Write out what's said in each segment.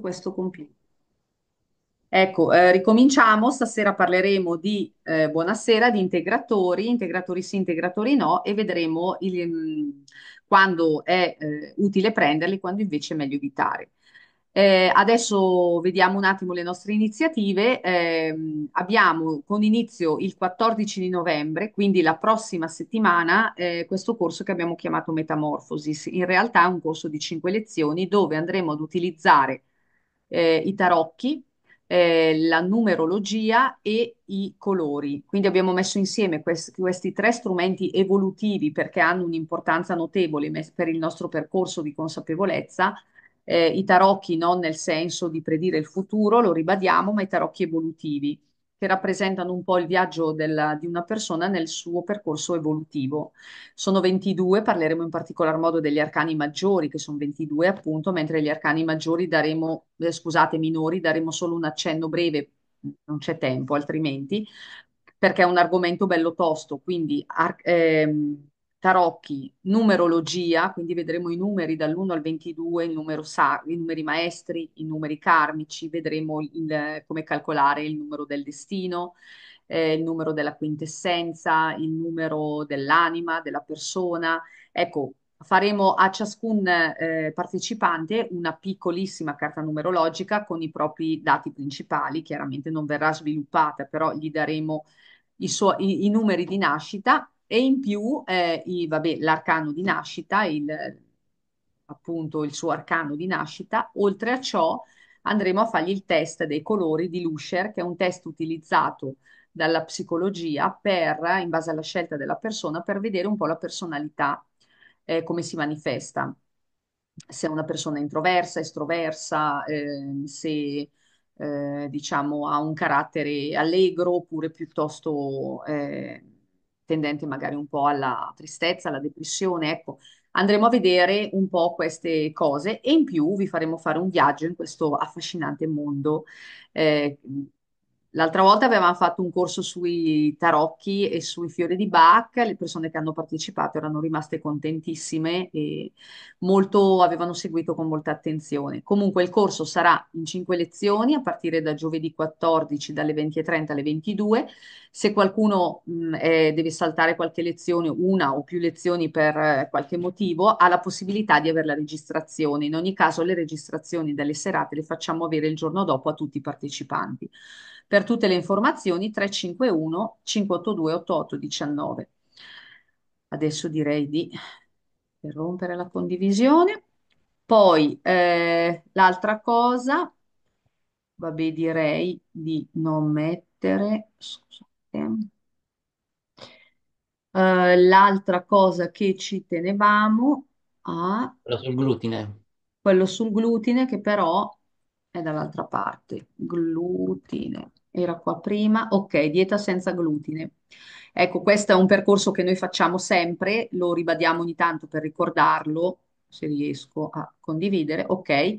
questo compito. Ecco, eh, ricominciamo. Stasera parleremo di, eh, buonasera, di integratori, integratori sì, integratori no, e vedremo il, mm, quando è eh, utile prenderli, quando invece è meglio evitare. Eh, adesso vediamo un attimo le nostre iniziative. Eh, abbiamo con inizio il 14 di novembre, quindi la prossima settimana, eh, questo corso che abbiamo chiamato Metamorphosis. In realtà è un corso di cinque lezioni dove andremo ad utilizzare eh, i tarocchi, eh, la numerologia e i colori. Quindi abbiamo messo insieme quest- questi tre strumenti evolutivi perché hanno un'importanza notevole per il nostro percorso di consapevolezza. Eh, I tarocchi non nel senso di predire il futuro, lo ribadiamo, ma i tarocchi evolutivi che rappresentano un po' il viaggio della, di una persona nel suo percorso evolutivo. Sono 22, parleremo in particolar modo degli arcani maggiori, che sono 22 appunto, mentre gli arcani maggiori daremo, eh, scusate, minori, daremo solo un accenno breve, non c'è tempo altrimenti, perché è un argomento bello tosto, quindi ar- ehm, tarocchi, numerologia, quindi vedremo i numeri dall'1 al 22, il numero sa- i numeri maestri, i numeri karmici, vedremo il, come calcolare il numero del destino, eh, il numero della quintessenza, il numero dell'anima, della persona. Ecco, faremo a ciascun eh, partecipante una piccolissima carta numerologica con i propri dati principali, chiaramente non verrà sviluppata, però gli daremo i, suoi, i, i numeri di nascita e in più, eh, l'arcano di nascita, il, appunto il suo arcano di nascita, oltre a ciò andremo a fargli il test dei colori di Lusher, che è un test utilizzato dalla psicologia per, in base alla scelta della persona, per vedere un po' la personalità, eh, come si manifesta. Se è una persona introversa, estroversa, eh, se eh, diciamo ha un carattere allegro oppure piuttosto eh, tendente magari un po' alla tristezza, alla depressione, ecco. Andremo a vedere un po' queste cose e in più vi faremo fare un viaggio in questo affascinante mondo eh, L'altra volta avevamo fatto un corso sui tarocchi e sui fiori di Bach, le persone che hanno partecipato erano rimaste contentissime e molto, avevano seguito con molta attenzione. Comunque il corso sarà in cinque lezioni a partire da giovedì 14 dalle 20.30 alle 22. Se qualcuno mh, mm, è, deve saltare qualche lezione, una o più lezioni per eh, qualche motivo, ha la possibilità di avere la registrazione. In ogni caso le registrazioni delle serate le facciamo avere il giorno dopo a tutti i partecipanti. Per tutte le informazioni 351 582 8819. Adesso direi di interrompere la condivisione. Poi eh, l'altra cosa, vabbè direi di non mettere, scusate, eh, l'altra cosa che ci tenevamo a... Quello sul glutine. Quello sul glutine che però è dall'altra parte, glutine era qua prima, ok, dieta senza glutine. Ecco, questo è un percorso che noi facciamo sempre, lo ribadiamo ogni tanto per ricordarlo, se riesco a condividere, ok.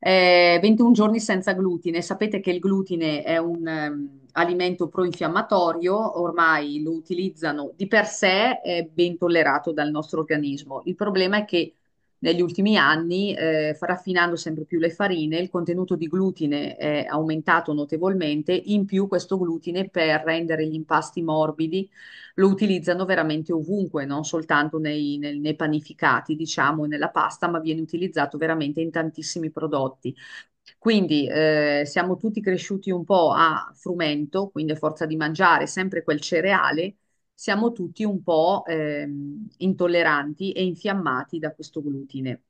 Eh, 21 giorni senza glutine. Sapete che il glutine è un um, alimento proinfiammatorio, ormai lo utilizzano di per sé, è ben tollerato dal nostro organismo. Il problema è che negli ultimi anni, eh, raffinando sempre più le farine, il contenuto di glutine è aumentato notevolmente, in più questo glutine per rendere gli impasti morbidi lo utilizzano veramente ovunque, non soltanto nei, nei, nei panificati, diciamo, nella pasta, ma viene utilizzato veramente in tantissimi prodotti. Quindi eh, siamo tutti cresciuti un po' a frumento, quindi a forza di mangiare sempre quel cereale, siamo tutti un po' eh, intolleranti e infiammati da questo glutine.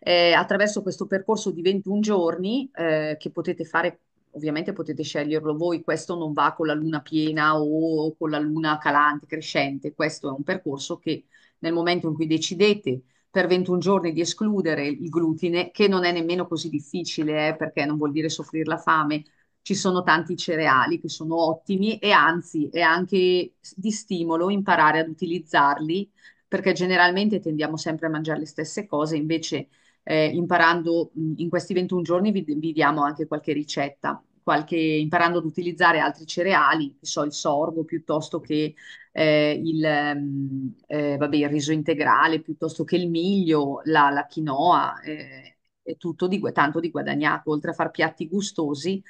Eh, attraverso questo percorso di 21 giorni eh, che potete fare ovviamente potete sceglierlo voi, questo non va con la luna piena o con la luna calante, crescente, questo è un percorso che nel momento in cui decidete per 21 giorni di escludere il glutine, che non è nemmeno così difficile, eh, perché non vuol dire soffrire la fame, ci sono tanti cereali che sono ottimi e anzi è anche di stimolo imparare ad utilizzarli perché generalmente tendiamo sempre a mangiare le stesse cose, invece eh, imparando mm, in questi 21 giorni vi, vi diamo anche qualche ricetta, qualche, imparando ad utilizzare altri cereali, so, il sorgo piuttosto che eh, il, mh, mm, eh, vabbè, il, riso integrale, piuttosto che il miglio, la, la quinoa, eh, è tutto di, tanto di guadagnato, oltre a far piatti gustosi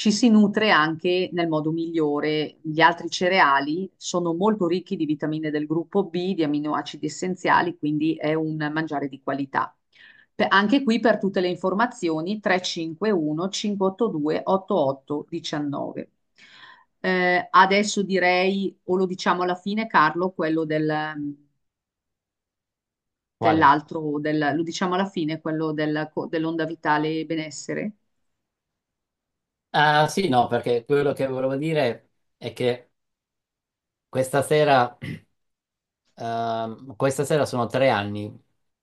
ci si nutre anche nel modo migliore. Gli altri cereali sono molto ricchi di vitamine del gruppo B, di aminoacidi essenziali, quindi è un mangiare di qualità. anche qui per tutte le informazioni 351 582 8819. Eh, adesso direi, o lo diciamo alla fine, Carlo, quello del, dell'altro, del, lo diciamo alla fine, quello del, dell'onda vitale benessere. Ah, sì, no, perché quello che volevo dire è che questa sera, ehm, questa sera sono tre anni,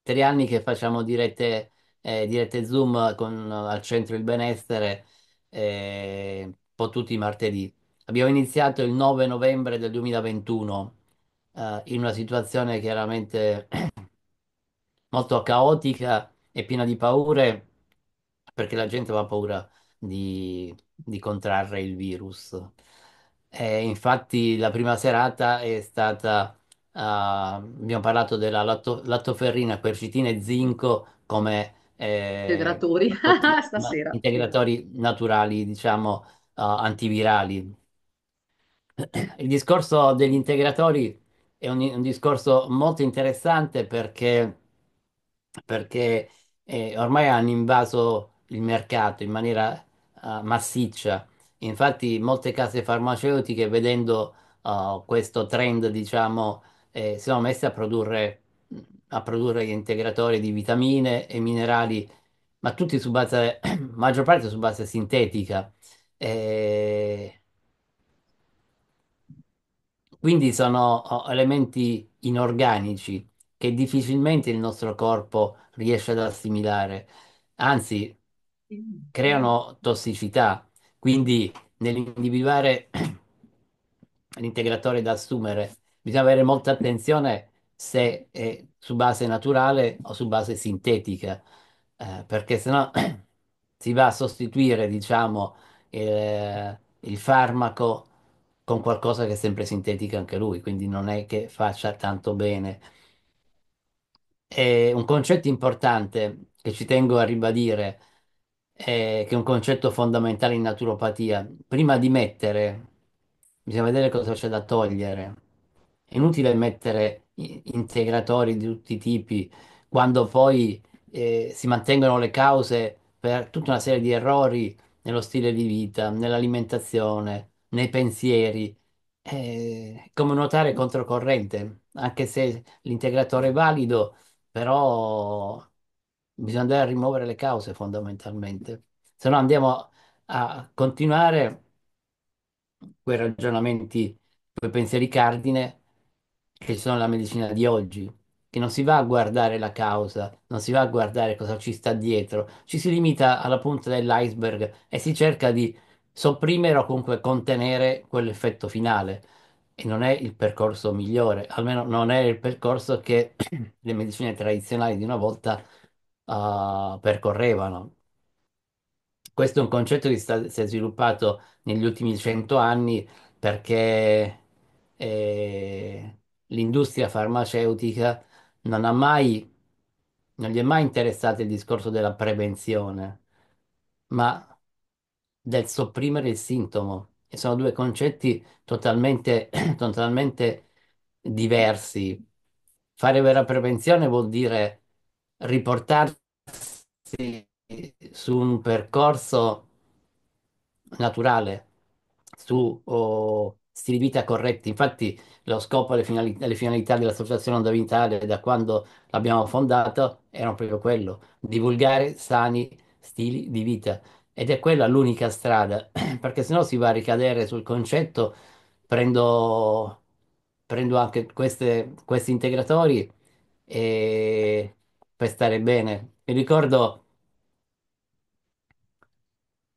tre anni che facciamo dirette, eh, dirette Zoom con al centro il benessere, eh, un po' tutti i martedì. Abbiamo iniziato il 9 novembre del 2021, eh, in una situazione chiaramente molto caotica e piena di paure, perché la gente aveva paura di, di contrarre il virus. E infatti la prima serata è stata, eh, abbiamo parlato della latto- lattoferrina, quercitina e zinco come eh, integratori pot- ma- stasera. integratori naturali, diciamo, eh, antivirali. Il discorso degli integratori è un, un discorso molto interessante perché, perché, eh, ormai hanno invaso il mercato in maniera eh, massiccia. Infatti molte case farmaceutiche, vedendo eh, questo trend, diciamo, eh, si sono messe a produrre, a produrre integratori di vitamine e minerali, ma tutti su base, maggior parte su base sintetica. Eh, quindi sono elementi inorganici che difficilmente il nostro corpo riesce ad assimilare. Anzi, creano tossicità. Quindi nell'individuare l'integratore da assumere bisogna avere molta attenzione se è su base naturale o su base sintetica, eh, perché sennò si va a sostituire, diciamo, il, eh, il farmaco con qualcosa che è sempre sintetico anche lui, quindi non è che faccia tanto bene. E un concetto importante che ci tengo a ribadire eh, che è un concetto fondamentale in naturopatia. Prima di mettere, bisogna vedere cosa c'è da togliere. È inutile mettere integratori di tutti i tipi quando poi eh, si mantengono le cause per tutta una serie di errori nello stile di vita, nell'alimentazione, nei pensieri. È come nuotare controcorrente, anche se l'integratore è valido, però bisogna andare a rimuovere le cause fondamentalmente, se no andiamo a continuare quei ragionamenti, quei pensieri cardine che ci sono nella medicina di oggi, che non si va a guardare la causa, non si va a guardare cosa ci sta dietro, ci si limita alla punta dell'iceberg e si cerca di sopprimere o comunque contenere quell'effetto finale. E non è il percorso migliore, almeno non è il percorso che le medicine tradizionali di una volta eh, percorrevano. Questo è un concetto che sta- si è sviluppato negli ultimi cento anni perché eh, l'industria farmaceutica non ha mai, non gli è mai interessato il discorso della prevenzione, ma del sopprimere il sintomo. E sono due concetti totalmente, totalmente diversi. Fare vera prevenzione vuol dire riportarsi su un percorso naturale, su oh, stili di vita corretti. Infatti lo scopo e le finalità, finalità dell'Associazione Onda Vitale da quando l'abbiamo fondata erano proprio quello, divulgare sani stili di vita. Ed è quella l'unica strada, perché sennò si va a ricadere sul concetto, prendo, prendo anche queste, questi integratori e per stare bene. Mi ricordo,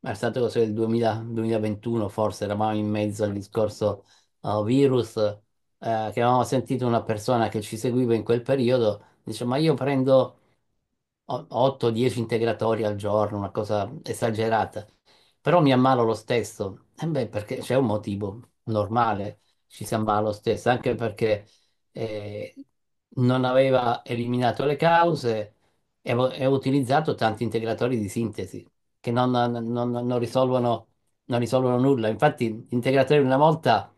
è stato così il 2000 2021, forse eravamo in mezzo al discorso uh, virus, eh, che avevamo sentito una persona che ci seguiva in quel periodo, dice, ma io prendo 8-10 integratori al giorno, una cosa esagerata, però mi ammalo lo stesso. E eh, beh, perché c'è un motivo normale, ci si ammala lo stesso, anche perché eh, non aveva eliminato le cause e avo- e ho utilizzato tanti integratori di sintesi che non, non- non- non risolvono, non risolvono nulla. Infatti, gli integratori una volta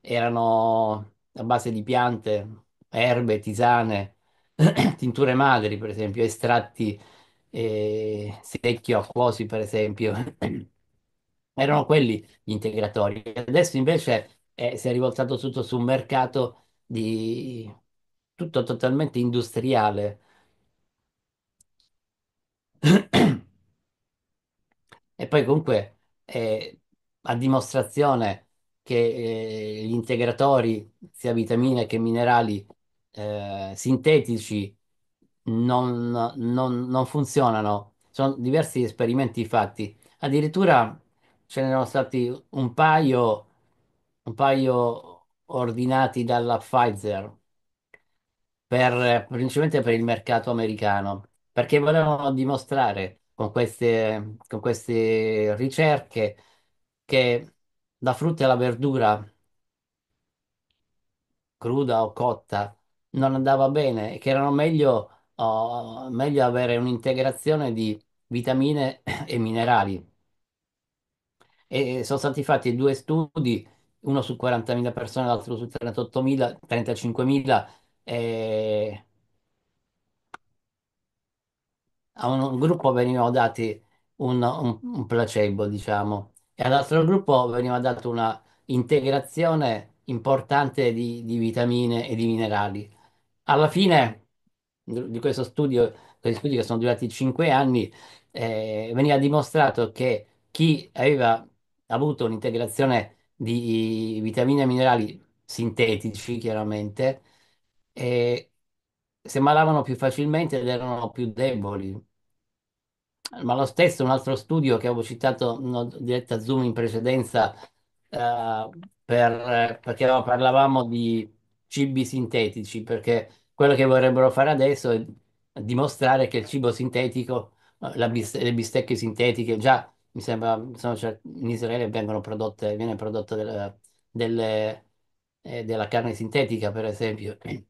erano a base di piante, erbe, tisane, tinture madri, per esempio, estratti eh, secchi o acquosi, per esempio. Erano quelli gli integratori. Adesso invece eh, si è rivoltato tutto su un mercato di tutto totalmente industriale. E poi comunque eh, a dimostrazione che eh, gli integratori, sia vitamine che minerali eh, sintetici, non, non- non funzionano. Sono diversi esperimenti fatti. Addirittura ce n'erano stati un paio, un paio ordinati dalla Pfizer per, principalmente per il mercato americano, perché volevano dimostrare con queste, con queste ricerche che la frutta e la verdura cruda o cotta non andava bene e che erano meglio, oh, meglio avere un'integrazione di vitamine e minerali. E sono stati fatti due studi, uno su 40.000 persone, l'altro su 38.000, 35.000 e eh, a un gruppo venivano dati un, un- un placebo, diciamo, e all'altro gruppo veniva data una integrazione importante di, di vitamine e di minerali. Alla fine di questo studio, questi studi che sono durati cinque anni, eh, veniva dimostrato che chi aveva avuto un'integrazione di vitamine e minerali sintetici, chiaramente, e si ammalavano più facilmente ed erano più deboli. Ma lo stesso, un altro studio che avevo citato in una diretta Zoom in precedenza, eh, per, perché parlavamo di cibi sintetici, perché quello che vorrebbero fare adesso è dimostrare che il cibo sintetico, biste le bistecche sintetiche, già mi sembra, sono, in Israele vengono prodotte, viene prodotta della, delle, eh, della carne sintetica, per esempio. Eh,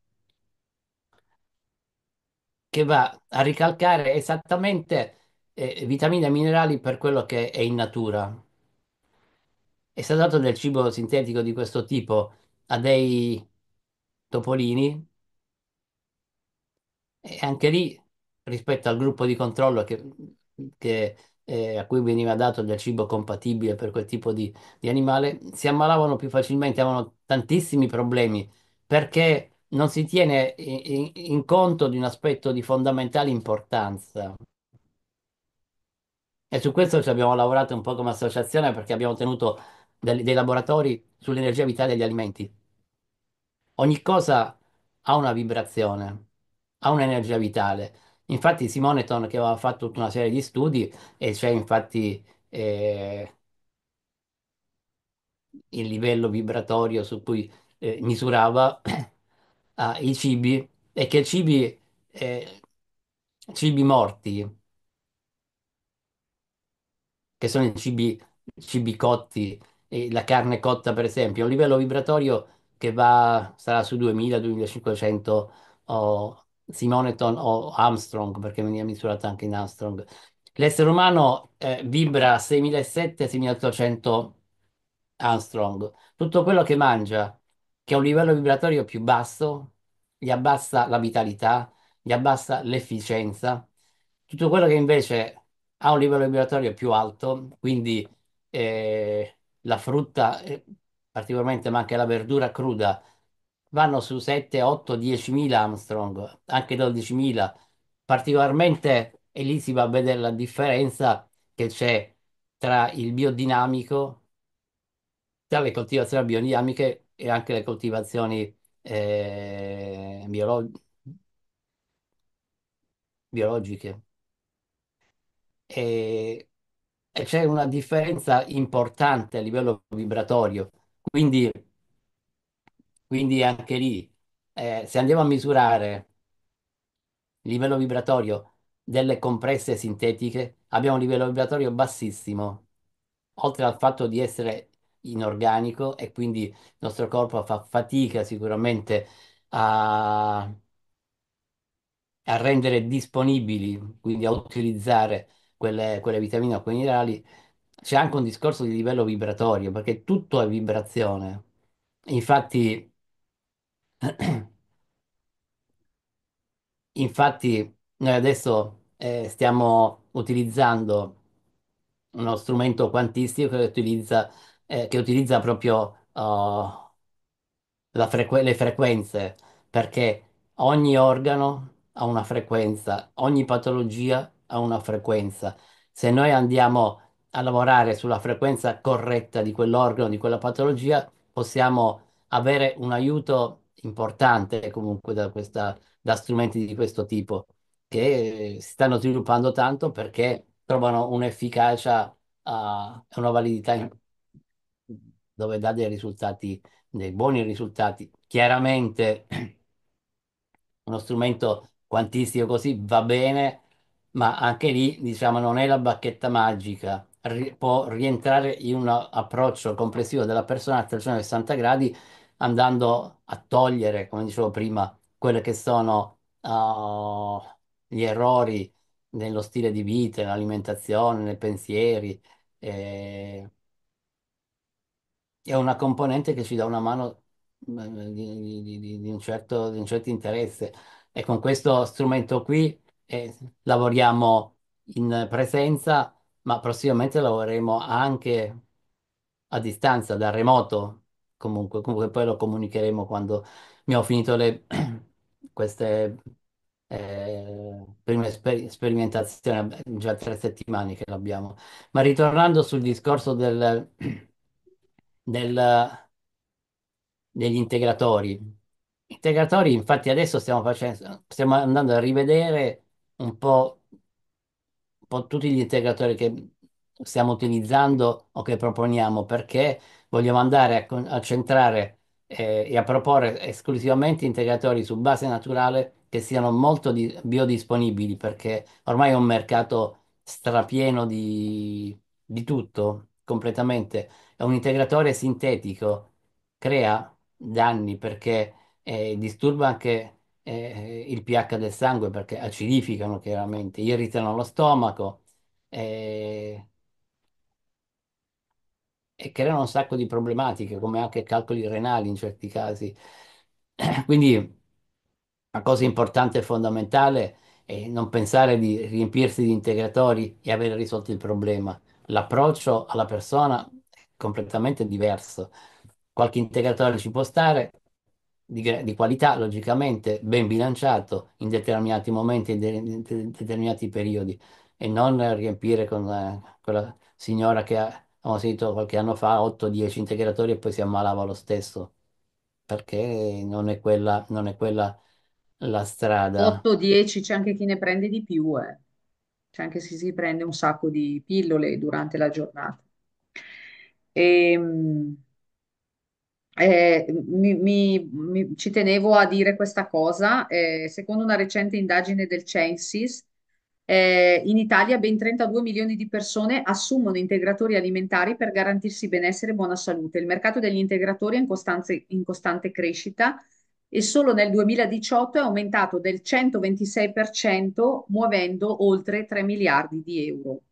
che va a ricalcare esattamente eh, vitamine e minerali per quello che è in natura. È stato dato del cibo sintetico di questo tipo a dei topolini, e anche lì, rispetto al gruppo di controllo che, che, eh, a cui veniva dato del cibo compatibile per quel tipo di, di animale, si ammalavano più facilmente, avevano tantissimi problemi perché non si tiene in, in conto di un aspetto di fondamentale importanza. E su questo ci abbiamo lavorato un po' come associazione perché abbiamo tenuto dei, dei laboratori sull'energia vitale degli alimenti. Ogni cosa ha una vibrazione, ha un'energia vitale. Infatti Simoneton che aveva fatto tutta una serie di studi e c'è infatti eh, il livello vibratorio su cui eh, misurava ah, i cibi e che cibi, eh, cibi morti, che sono i cibi, cibi cotti, e la carne cotta per esempio, a un livello vibratorio che va, sarà su 2000-2500 o Simoneton o Armstrong, perché veniva misurata anche in Armstrong. L'essere umano eh, vibra 6700-6800 Armstrong. Tutto quello che mangia che a un livello vibratorio più basso gli abbassa la vitalità, gli abbassa l'efficienza. Tutto quello che invece ha un livello vibratorio più alto, quindi eh, la frutta, eh, particolarmente ma anche la verdura cruda, vanno su 7, 8, 10.000 Armstrong, anche 12.000. Particolarmente, e lì si va a vedere la differenza che c'è tra il biodinamico, tra le coltivazioni biodinamiche e anche le coltivazioni eh, biolog biologiche. E, e c'è una differenza importante a livello vibratorio, quindi, quindi anche lì, eh, se andiamo a misurare il livello vibratorio delle compresse sintetiche, abbiamo un livello vibratorio bassissimo, oltre al fatto di essere inorganico e quindi il nostro corpo fa fatica sicuramente a, a rendere disponibili, quindi a utilizzare quelle, quelle vitamine o quei minerali. C'è anche un discorso di livello vibratorio, perché tutto è vibrazione. Infatti, infatti noi adesso eh, stiamo utilizzando uno strumento quantistico che utilizza eh, che utilizza proprio uh, la frequ- le frequenze, perché ogni organo ha una frequenza, ogni patologia ha una frequenza. Se noi andiamo a lavorare sulla frequenza corretta di quell'organo, di quella patologia, possiamo avere un aiuto importante comunque da, questa- da strumenti di questo tipo che si stanno sviluppando tanto perché trovano un'efficacia, eh, e una validità importante dove dà dei risultati, dei buoni risultati. Chiaramente uno strumento quantistico così va bene, ma anche lì, diciamo, non è la bacchetta magica. Ri- può rientrare in un approccio complessivo della persona a 360 gradi, andando a togliere, come dicevo prima, quelli che sono uh, gli errori nello stile di vita, nell'alimentazione, nei pensieri. eh, è una componente che ci dà una mano mm, di, di, di, di un certo, di un certo interesse e con questo strumento qui eh, lavoriamo in presenza, ma prossimamente lavoreremo anche a distanza, da remoto, comunque, comunque poi lo comunicheremo quando mi ho finito le, queste eh, prime sper- sperimentazioni, già tre settimane che l'abbiamo. Ma ritornando sul discorso del nel- negli integratori. Integratori, infatti, adesso stiamo facendo, stiamo andando a rivedere un po', un po' tutti gli integratori che stiamo utilizzando o che proponiamo, perché vogliamo andare a, a centrare eh, e a proporre esclusivamente integratori su base naturale che siano molto di- biodisponibili, perché ormai è un mercato strapieno di, di tutto, completamente un integratore sintetico, crea danni perché eh, disturba anche eh, il pH del sangue perché acidificano chiaramente, irritano lo stomaco eh, e creano un sacco di problematiche come anche calcoli renali in certi casi. Quindi una cosa importante e fondamentale è non pensare di riempirsi di integratori e aver risolto il problema. L'approccio alla persona completamente diverso. Qualche integratore ci può stare, di, di, qualità, logicamente ben bilanciato in determinati momenti, in, de, in determinati periodi, e non riempire con eh, quella signora che ha, abbiamo sentito qualche anno fa 8-10 integratori e poi si ammalava lo stesso, perché non è quella, non è quella la strada. 8-10 c'è anche chi ne prende di più, eh. C'è anche se si prende un sacco di pillole durante la giornata. E, ehm, eh, mi- mi- mi- ci tenevo a dire questa cosa. eh, secondo una recente indagine del Censis, eh, in Italia ben 32 milioni di persone assumono integratori alimentari per garantirsi benessere e buona salute. Il mercato degli integratori è in costanze- in costante crescita e solo nel 2018 è aumentato del 126%, muovendo oltre 3 miliardi di euro.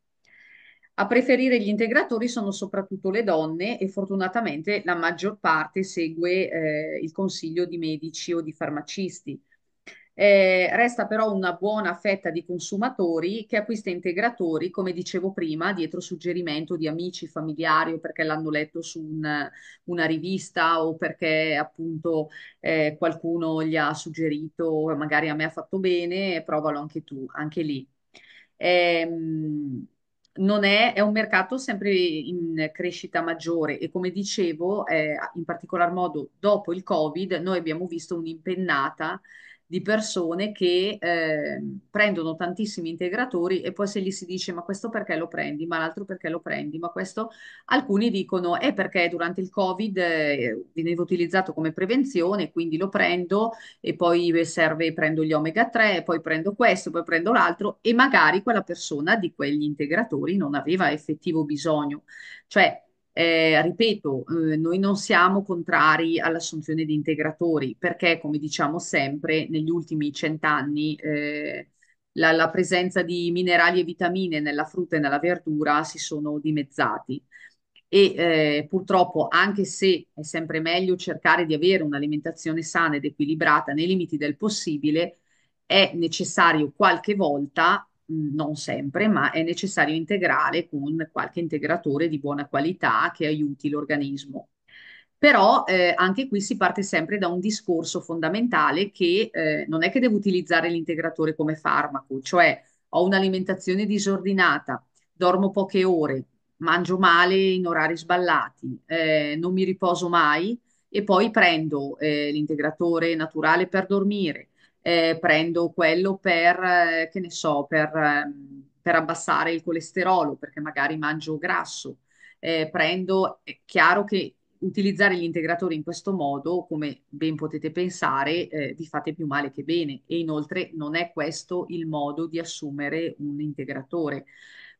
A preferire gli integratori sono soprattutto le donne e fortunatamente la maggior parte segue eh, il consiglio di medici o di farmacisti. Eh, resta però una buona fetta di consumatori che acquista integratori, come dicevo prima, dietro suggerimento di amici, familiari o perché l'hanno letto su un, una rivista o perché appunto eh, qualcuno gli ha suggerito, magari a me ha fatto bene, provalo anche tu, anche lì. Ehm, non è, è, un mercato sempre in crescita maggiore e come dicevo, eh, in particolar modo dopo il Covid, noi abbiamo visto un'impennata di persone che eh, prendono tantissimi integratori e poi se gli si dice ma questo perché lo prendi, ma l'altro perché lo prendi, ma questo alcuni dicono è eh, perché durante il Covid eh, veniva utilizzato come prevenzione, quindi lo prendo e poi serve, prendo gli omega 3, poi prendo questo, poi prendo l'altro e magari quella persona di quegli integratori non aveva effettivo bisogno. Cioè, eh, ripeto, eh, noi non siamo contrari all'assunzione di integratori perché, come diciamo sempre, negli ultimi cent'anni eh, la, la, presenza di minerali e vitamine nella frutta e nella verdura si sono dimezzati. E eh, purtroppo, anche se è sempre meglio cercare di avere un'alimentazione sana ed equilibrata nei limiti del possibile, è necessario qualche volta Mhmm, non sempre, ma è necessario integrare con qualche integratore di buona qualità che aiuti l'organismo. Però eh, anche qui si parte sempre da un discorso fondamentale che eh, non è che devo utilizzare l'integratore come farmaco, cioè ho un'alimentazione disordinata, dormo poche ore, mangio male in orari sballati, eh, non mi riposo mai e poi prendo eh, l'integratore naturale per dormire, eh, prendo quello per, eh, che ne so, per, ehm, per, abbassare il colesterolo, perché magari mangio grasso. Eh, prendo, è chiaro che utilizzare gli integratori in questo modo, come ben potete pensare, eh, vi fate più male che bene e inoltre non è questo il modo di assumere un integratore.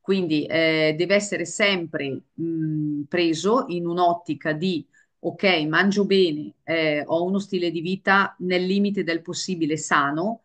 Quindi eh, deve essere sempre mh, preso in un'ottica di ok, mangio bene, eh, ho uno stile di vita nel limite del possibile sano,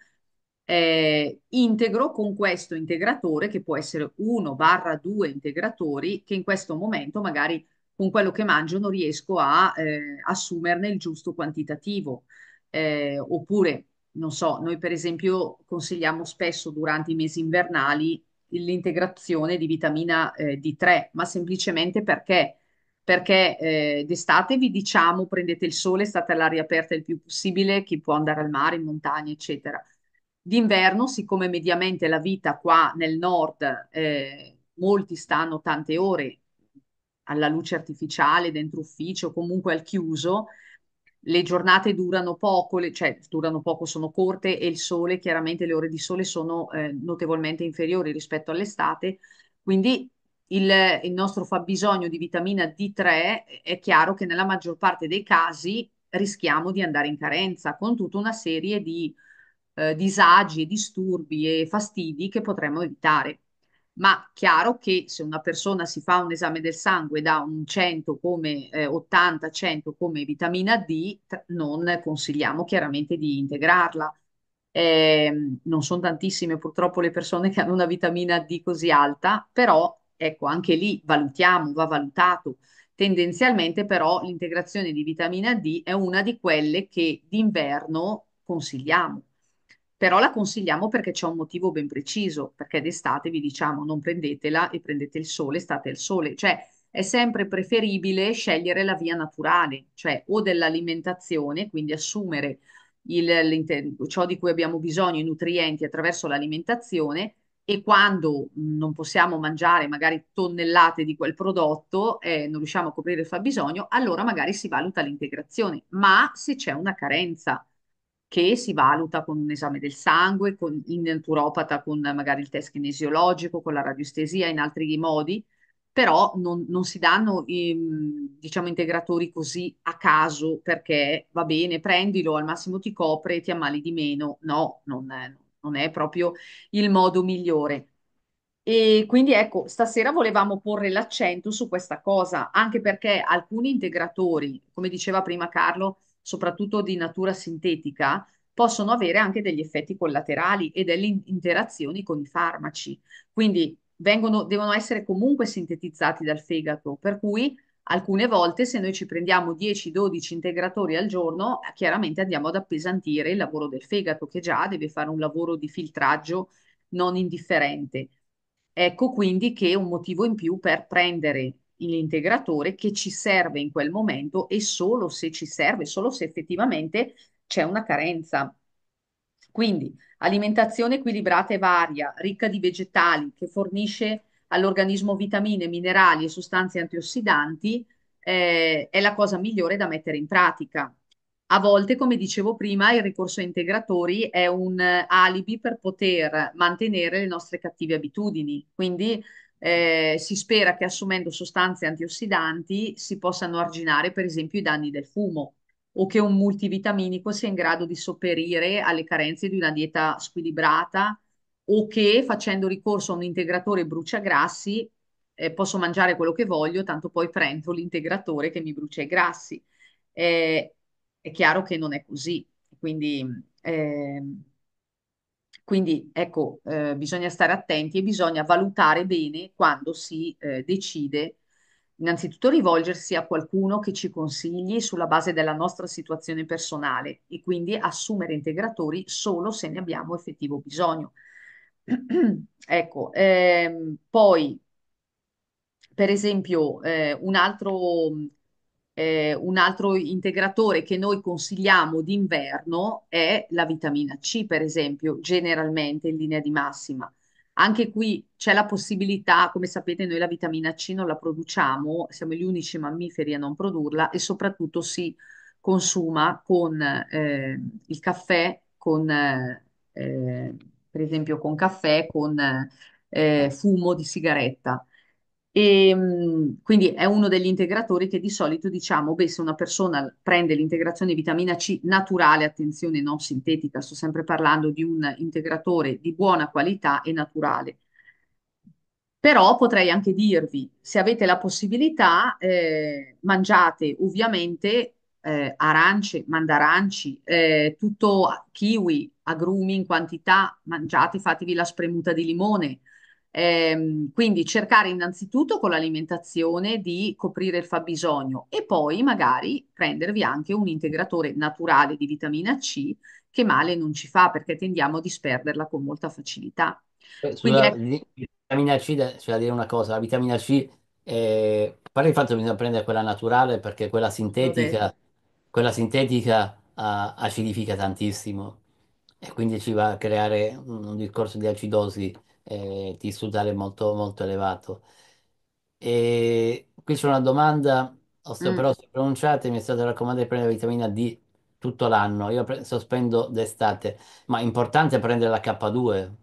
eh, integro con questo integratore che può essere uno barra due integratori che in questo momento magari con quello che mangio non riesco a eh, assumerne il giusto quantitativo. Eh, oppure, non so, noi per esempio consigliamo spesso durante i mesi invernali l'integrazione di vitamina eh, D3, ma semplicemente perché perché eh, d'estate vi diciamo prendete il sole, state all'aria aperta il più possibile, chi può andare al mare, in montagna, eccetera. D'inverno, siccome mediamente la vita qua nel nord, eh, molti stanno tante ore alla luce artificiale, dentro ufficio, comunque al chiuso, le giornate durano poco, le, cioè durano poco, sono corte e il sole, chiaramente le ore di sole sono eh, notevolmente inferiori rispetto all'estate, quindi il, il nostro fabbisogno di vitamina D3, è chiaro che nella maggior parte dei casi rischiamo di andare in carenza con tutta una serie di eh, disagi, disturbi e fastidi che potremmo evitare. Ma chiaro che se una persona si fa un esame del sangue da un 100 come eh, 80-100 come vitamina D, non consigliamo chiaramente di integrarla. Eh, non sono tantissime purtroppo le persone che hanno una vitamina D così alta, però Ecco, anche lì valutiamo, va valutato. Tendenzialmente però l'integrazione di vitamina D è una di quelle che d'inverno consigliamo. Però la consigliamo perché c'è un motivo ben preciso, perché d'estate vi diciamo non prendetela e prendete il sole, state al sole. Cioè è sempre preferibile scegliere la via naturale, cioè o dell'alimentazione, quindi assumere il, ciò di cui abbiamo bisogno, i nutrienti attraverso l'alimentazione, e quando non possiamo mangiare magari tonnellate di quel prodotto, eh, non riusciamo a coprire il fabbisogno, allora magari si valuta l'integrazione, ma se c'è una carenza che si valuta con un esame del sangue, con, in naturopata con magari il test kinesiologico, con la radiostesia, in altri modi, però non, non si danno ehm, diciamo integratori così a caso perché va bene, prendilo, al massimo ti copre e ti ammali di meno, no, non, non non è proprio il modo migliore. E quindi ecco, stasera volevamo porre l'accento su questa cosa, anche perché alcuni integratori, come diceva prima Carlo, soprattutto di natura sintetica, possono avere anche degli effetti collaterali e delle interazioni con i farmaci. Quindi vengono, devono essere comunque sintetizzati dal fegato, per cui Alcune volte se noi ci prendiamo 10-12 integratori al giorno, eh, chiaramente andiamo ad appesantire il lavoro del fegato che già deve fare un lavoro di filtraggio non indifferente. Ecco quindi che è un motivo in più per prendere l'integratore che ci serve in quel momento e solo se ci serve, solo se effettivamente c'è una carenza. Quindi alimentazione equilibrata e varia, ricca di vegetali, che fornisce all'organismo vitamine, minerali e sostanze antiossidanti, eh, è la cosa migliore da mettere in pratica. A volte, come dicevo prima, il ricorso a integratori è un eh, alibi per poter mantenere le nostre cattive abitudini. Quindi eh, si spera che assumendo sostanze antiossidanti si possano arginare, per esempio, i danni del fumo o che un multivitaminico sia in grado di sopperire alle carenze di una dieta squilibrata o che facendo ricorso a un integratore bruciagrassi eh, posso mangiare quello che voglio, tanto poi prendo l'integratore che mi brucia i grassi. Eh, è chiaro che non è così, quindi, eh, quindi ecco, eh, bisogna stare attenti e bisogna valutare bene quando si eh, decide innanzitutto rivolgersi a qualcuno che ci consigli sulla base della nostra situazione personale e quindi assumere integratori solo se ne abbiamo effettivo bisogno. Ecco, ehm, poi per esempio eh, un altro, eh, un altro integratore che noi consigliamo d'inverno è la vitamina C, per esempio, generalmente in linea di massima. Anche qui c'è la possibilità, come sapete, noi la vitamina C non la produciamo, siamo gli unici mammiferi a non produrla e soprattutto si consuma con eh, il caffè, con eh, per esempio con caffè, con eh, fumo di sigaretta. E, ehm, quindi è uno degli integratori che di solito diciamo, beh, se una persona prende l'integrazione vitamina C naturale, attenzione, non sintetica, sto sempre parlando di un integratore di buona qualità e naturale. Però potrei anche dirvi, se avete la possibilità, eh, mangiate ovviamente eh, arance, mandaranci, eh, tutto kiwi, agrumi in quantità, mangiate, fatevi la spremuta di limone. Eh, quindi cercare innanzitutto con l'alimentazione di coprire il fabbisogno e poi magari prendervi anche un integratore naturale di vitamina C che male non ci fa perché tendiamo a disperderla con molta facilità. Beh, sulla è... vitamina C, c'è da dire una cosa, la vitamina C, eh, a parte il fatto che bisogna prendere quella naturale perché quella sintetica quella sintetica ah, acidifica tantissimo e quindi ci va a creare un, un discorso di acidosi eh, tissutale molto, molto elevato. E qui c'è una domanda, osteoporosi mm. pronunciate, mi è stato raccomandato di prendere vitamina D tutto l'anno, io sospendo d'estate, ma è importante prendere la K2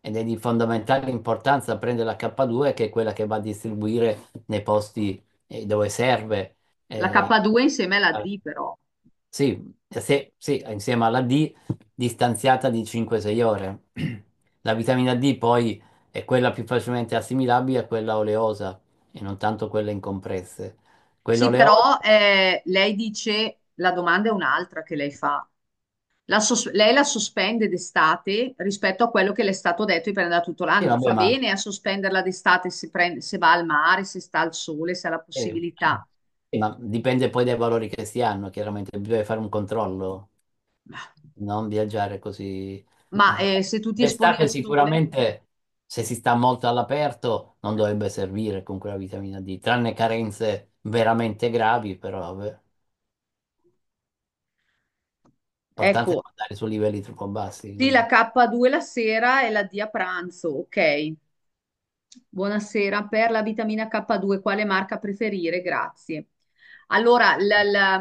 ed è di fondamentale importanza prendere la K2 che è quella che va a distribuire nei posti eh, dove serve la K2 eh, insieme alla D eh, però. Sì, se, sì, insieme alla D distanziata di 5-6 ore. La vitamina D poi è quella più facilmente assimilabile a quella oleosa e non tanto quella in compresse. Quella Sì, oleosa, però eh, lei dice, la domanda è un'altra che lei fa. La lei la sospende d'estate rispetto a quello che le è stato detto di prendere tutto sì, l'anno. vabbè, Fa ma bene a sospenderla d'estate se, se va al mare, se sta al sole, se ha la eh, possibilità ma dipende poi dai valori che si hanno, chiaramente bisogna fare un controllo, non viaggiare così. Ma eh, eh se tu ti esponi L'estate sole, sicuramente, se si sta molto all'aperto, non dovrebbe servire comunque la vitamina D, tranne carenze veramente gravi, però vabbè, importante ecco, andare su livelli troppo bassi. sì, la K2 la sera e la D a pranzo, ok. Buonasera, per la vitamina K2 quale marca preferire? Grazie. Allora,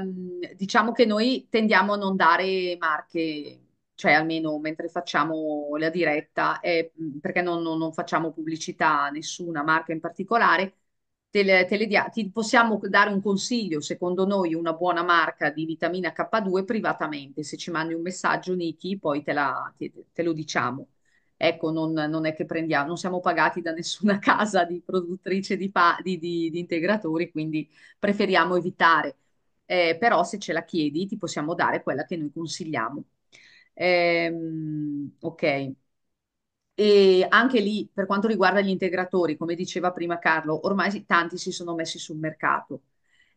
mm, diciamo che noi tendiamo a non dare marche, cioè almeno mentre facciamo la diretta, eh, perché non, non- non facciamo pubblicità a nessuna marca in particolare, te le- te le dia- ti possiamo dare un consiglio, secondo noi, una buona marca di vitamina K2 privatamente. Se ci mandi un messaggio, Niki, poi te la- te- te lo diciamo ecco, non, non, è che prendiamo, non siamo pagati da nessuna casa di produttrice di, pa- di, di, di integratori, quindi preferiamo evitare. Eh, però se ce la chiedi ti possiamo dare quella che noi consigliamo. Eh, ok. E anche lì, per quanto riguarda gli integratori, come diceva prima Carlo, ormai tanti si sono messi sul mercato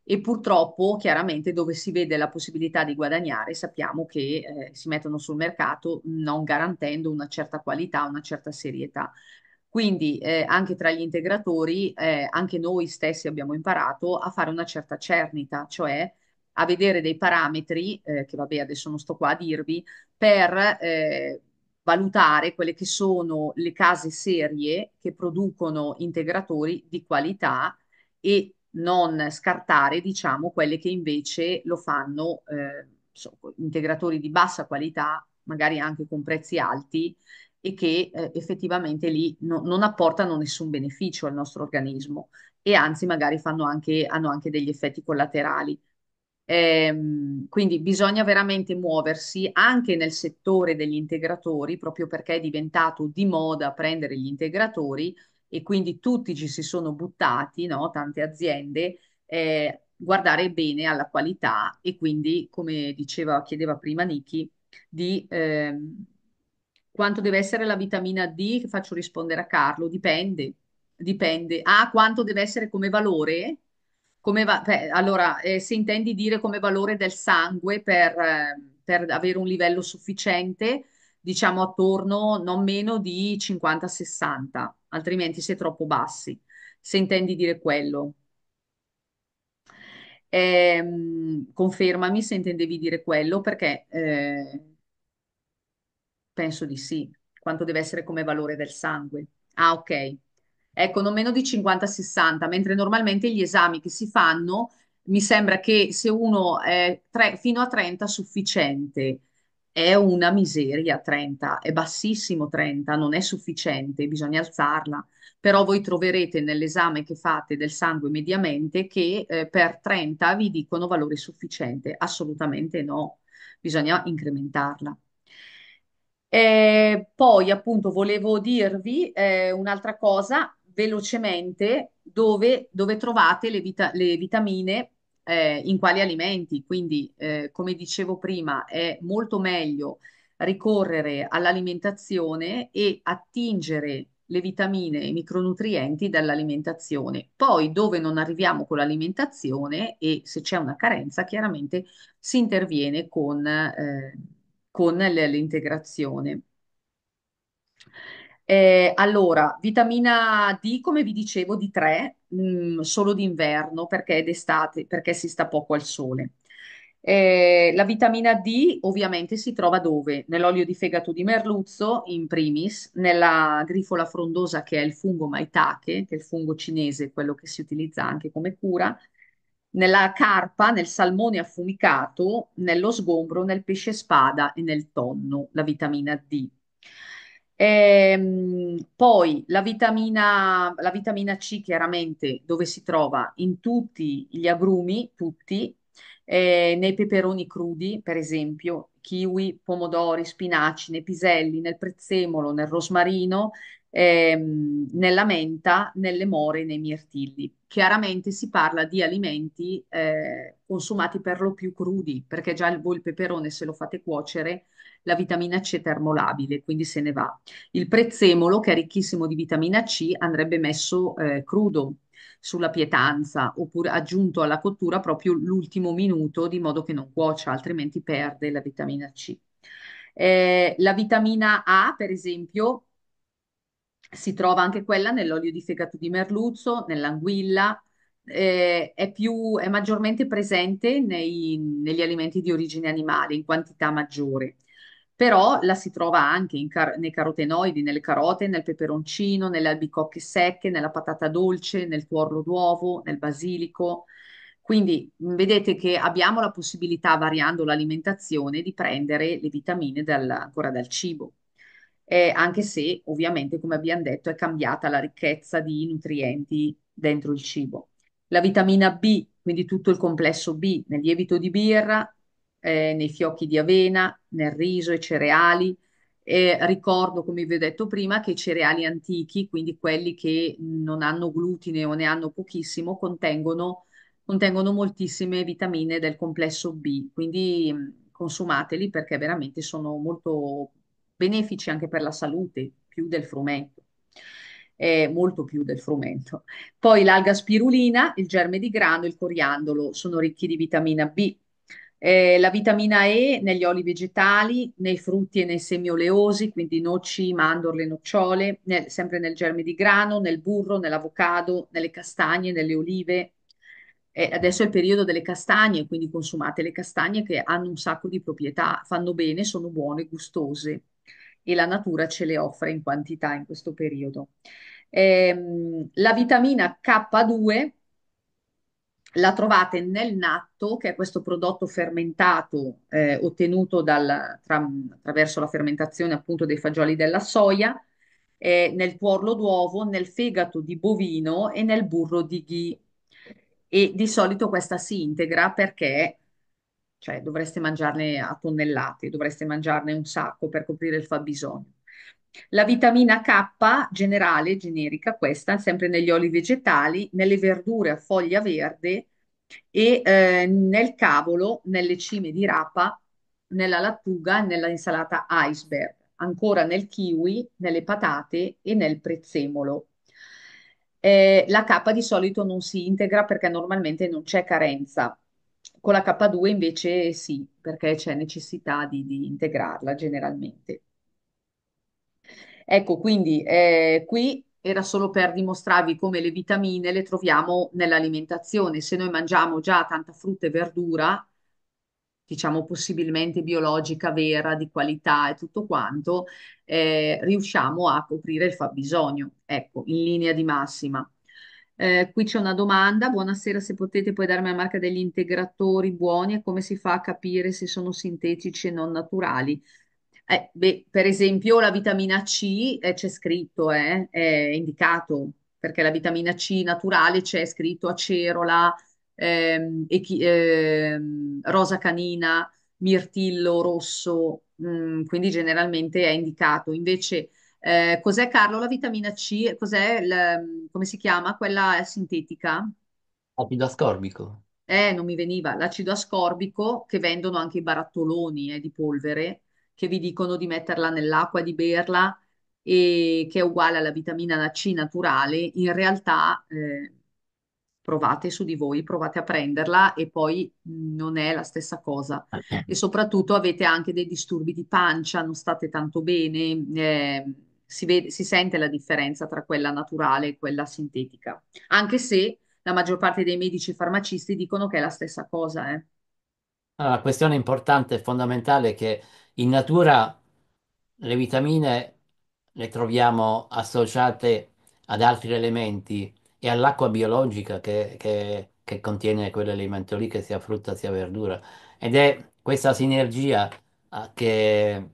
e purtroppo chiaramente dove si vede la possibilità di guadagnare sappiamo che eh, si mettono sul mercato non garantendo una certa qualità, una certa serietà. Quindi eh, anche tra gli integratori, eh, anche noi stessi abbiamo imparato a fare una certa cernita, cioè a vedere dei parametri, eh, che vabbè adesso non sto qua a dirvi, per eh, valutare quelle che sono le case serie che producono integratori di qualità e non scartare, diciamo, quelle che invece lo fanno eh, so, integratori di bassa qualità, magari anche con prezzi alti e che eh, effettivamente lì no, non apportano nessun beneficio al nostro organismo e anzi magari anche, hanno anche degli effetti collaterali. Ehm, quindi bisogna veramente muoversi anche nel settore degli integratori, proprio perché è diventato di moda prendere gli integratori e quindi tutti ci si sono buttati, no? tante aziende, eh, guardare bene alla qualità e quindi, come diceva, chiedeva prima Niki, di eh, quanto deve essere la vitamina D, che faccio rispondere a Carlo, dipende, dipende. Ah, quanto deve essere come valore? Come va- beh, allora, eh, se intendi dire come valore del sangue per, eh, per avere un livello sufficiente, diciamo attorno non meno di 50-60 altrimenti si è troppo bassi, se intendi dire quello. Ehm, confermami se intendevi dire quello, perché eh, penso di sì, quanto deve essere come valore del sangue. Ah, ok. Ecco, non meno di 50-60, mentre normalmente gli esami che si fanno, mi sembra che se uno è tre- fino a 30 è sufficiente è una miseria 30, è bassissimo 30, non è sufficiente, bisogna alzarla. Però voi troverete nell'esame che fate del sangue mediamente che eh, per 30 vi dicono valore sufficiente, assolutamente no, bisogna incrementarla. Eh, poi appunto volevo dirvi eh, un'altra cosa velocemente dove, dove trovate le, vita- le vitamine eh, in quali alimenti. Quindi, eh, come dicevo prima, è molto meglio ricorrere all'alimentazione e attingere le vitamine e i micronutrienti dall'alimentazione. Poi dove non arriviamo con l'alimentazione e se c'è una carenza, chiaramente si interviene con, eh, con l'integrazione. Eh, allora, vitamina D, come vi dicevo, di 3, mh, mm, solo d'inverno perché è d'estate, perché si sta poco al sole. Eh, la vitamina D ovviamente si trova dove? Nell'olio di fegato di merluzzo, in primis, nella grifola frondosa che è il fungo maitake, che è il fungo cinese, quello che si utilizza anche come cura, nella carpa, nel salmone affumicato, nello sgombro, nel pesce spada e nel tonno, la vitamina D. Ehm, poi la vitamina, la vitamina C chiaramente dove si trova? In tutti gli agrumi, tutti, eh, nei peperoni crudi, per esempio, kiwi, pomodori, spinaci, nei piselli, nel prezzemolo, nel rosmarino, ehm, nella menta, nelle more, nei mirtilli. Chiaramente si parla di alimenti eh, consumati per lo più crudi, perché già voi il peperone se lo fate cuocere la vitamina C termolabile, quindi se ne va. Il prezzemolo, che è ricchissimo di vitamina C, andrebbe messo eh, crudo sulla pietanza oppure aggiunto alla cottura proprio l'ultimo minuto di modo che non cuocia, altrimenti perde la vitamina C. Eh, la vitamina A, per esempio, si trova anche quella nell'olio di fegato di merluzzo, nell'anguilla, eh, è, più, è maggiormente presente nei, negli alimenti di origine animale in quantità maggiore però la si trova anche car- nei carotenoidi, nelle carote, nel peperoncino, nelle albicocche secche, nella patata dolce, nel tuorlo d'uovo, nel basilico. Quindi vedete che abbiamo la possibilità, variando l'alimentazione, di prendere le vitamine dal, ancora dal cibo. Eh, anche se ovviamente, come abbiamo detto, è cambiata la ricchezza di nutrienti dentro il cibo. La vitamina B, quindi tutto il complesso B nel lievito di birra, eh, nei fiocchi di avena, nel riso e cereali. Eh, ricordo, come vi ho detto prima, che i cereali antichi, quindi quelli che non hanno glutine o ne hanno pochissimo, contengono, contengono moltissime vitamine del complesso B, quindi mm, consumateli perché veramente sono molto benefici anche per la salute, più del frumento. Eh, molto più del frumento. Poi l'alga spirulina, il germe di grano, il coriandolo sono ricchi di vitamina B, eh, la vitamina E negli oli vegetali, nei frutti e nei semi oleosi, quindi noci, mandorle, nocciole, nel, sempre nel germe di grano, nel burro, nell'avocado, nelle castagne, nelle olive. Eh, adesso è il periodo delle castagne, quindi consumate le castagne che hanno un sacco di proprietà, fanno bene, sono buone, gustose e la natura ce le offre in quantità in questo periodo. Eh, la vitamina K2 la trovate nel natto, che è questo prodotto fermentato eh, ottenuto dal, tra, attraverso la fermentazione appunto dei fagioli della soia, eh, nel tuorlo d'uovo, nel fegato di bovino e nel burro di ghee. E di solito questa si integra perché cioè, dovreste mangiarne a tonnellate, dovreste mangiarne un sacco per coprire il fabbisogno. La vitamina K generale, generica questa, sempre negli oli vegetali, nelle verdure a foglia verde e eh, nel cavolo, nelle cime di rapa, nella lattuga, nella insalata iceberg, ancora nel kiwi, nelle patate e nel prezzemolo. Eh, la K di solito non si integra perché normalmente non c'è carenza. Con la K2 invece sì, perché c'è necessità di, di integrarla generalmente. Ecco, quindi eh, qui era solo per dimostrarvi come le vitamine le troviamo nell'alimentazione. Se noi mangiamo già tanta frutta e verdura, diciamo possibilmente biologica, vera, di qualità e tutto quanto, eh, riusciamo a coprire il fabbisogno, ecco, in linea di massima. Eh, qui c'è una domanda, buonasera, se potete poi darmi la marca degli integratori buoni e come si fa a capire se sono sintetici e non naturali. Eh, beh, per esempio la vitamina C eh, c'è scritto, eh, è indicato, perché la vitamina C naturale c'è scritto acerola, ehm, echi- ehm, rosa canina, mirtillo rosso, mh, mm, quindi generalmente è indicato. Invece, eh, cos'è Carlo la vitamina C? Cos'è, come si chiama? Quella sintetica? Acido ascorbico. Eh, non mi veniva l'acido ascorbico che vendono anche i barattoloni eh, di polvere che vi dicono di metterla nell'acqua, di berla, e che è uguale alla vitamina C naturale, in realtà eh, provate su di voi, provate a prenderla e poi non è la stessa cosa. E soprattutto avete anche dei disturbi di pancia, non state tanto bene, eh, si, vede, si sente la differenza tra quella naturale e quella sintetica, anche se la maggior parte dei medici e farmacisti dicono che è la stessa cosa. Eh. Allora, la questione importante e fondamentale è che in natura le vitamine le troviamo associate ad altri elementi e all'acqua biologica che, che- che contiene quell'elemento lì, che sia frutta sia verdura. Ed è questa sinergia ah, che,